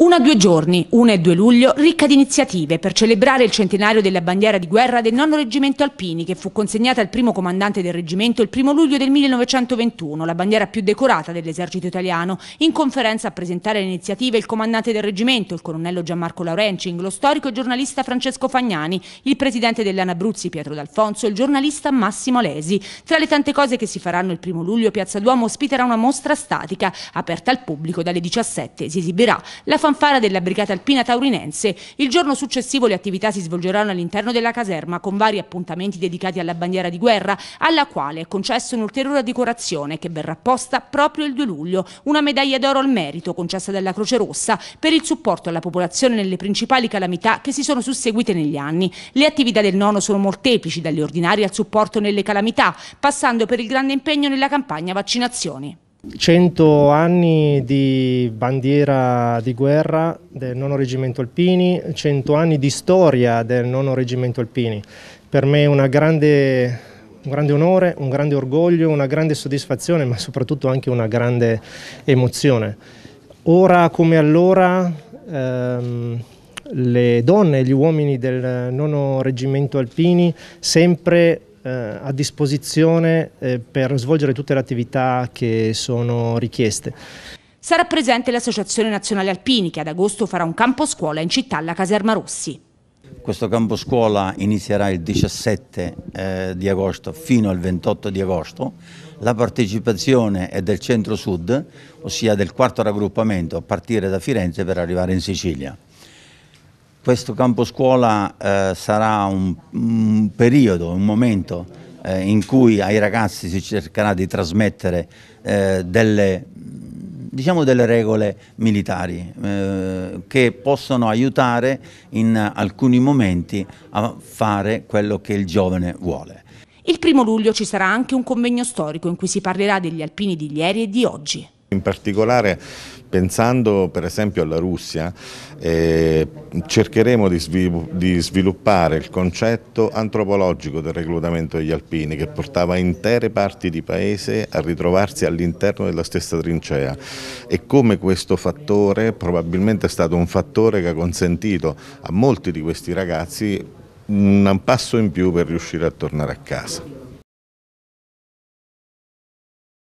Una due giorni, 1 e 2 luglio, ricca di iniziative per celebrare il centenario della bandiera di guerra del nono reggimento Alpini che fu consegnata al primo comandante del reggimento il 1 luglio del 1921, la bandiera più decorata dell'esercito italiano. In conferenza a presentare le iniziative il comandante del reggimento, il colonnello Gianmarco Laurencing, lo storico giornalista Francesco Fagnani, il presidente dell'Anabruzzi Pietro D'Alfonso e il giornalista Massimo Lesi. Tra le tante cose che si faranno il 1 luglio Piazza Duomo ospiterà una mostra statica aperta al pubblico dalle 17. Si esibirà la fanfara della Brigata Alpina Taurinense. Il giorno successivo le attività si svolgeranno all'interno della caserma con vari appuntamenti dedicati alla bandiera di guerra, alla quale è concessa un'ulteriore decorazione che verrà posta proprio il 2 luglio, una medaglia d'oro al merito concessa dalla Croce Rossa per il supporto alla popolazione nelle principali calamità che si sono susseguite negli anni. Le attività del nono sono molteplici, dalle ordinarie al supporto nelle calamità, passando per il grande impegno nella campagna vaccinazioni. 100 anni di bandiera di guerra del nono reggimento Alpini, 100 anni di storia del nono reggimento Alpini. Per me è una grande un grande onore, un grande orgoglio, una grande soddisfazione, ma soprattutto anche una grande emozione. Ora come allora ehm, le donne e gli uomini del nono reggimento alpini sempre eh, a disposizione eh, per svolgere tutte le attività che sono richieste. Sarà presente l'Associazione Nazionale Alpini che ad agosto farà un campo scuola in città alla Caserma Rossi. Questo campo scuola inizierà il 17 eh, di agosto fino al 28 di agosto. La partecipazione è del centro-sud, ossia del quarto raggruppamento a partire da Firenze per arrivare in Sicilia. Questo campo scuola eh, sarà un, un, periodo, un momento eh, in cui ai ragazzi si cercherà di trasmettere eh, delle, diciamo delle regole militari eh, che possono aiutare in alcuni momenti a fare quello che il giovane vuole. Il primo luglio ci sarà anche un convegno storico in cui si parlerà degli alpini di ieri e di oggi. In particolare pensando per esempio alla Russia eh, cercheremo di, svilu di, sviluppare il concetto antropologico del reclutamento degli alpini che portava intere parti di paese a ritrovarsi all'interno della stessa trincea e come questo fattore probabilmente è stato un fattore che ha consentito a molti di questi ragazzi un passo in più per riuscire a tornare a casa.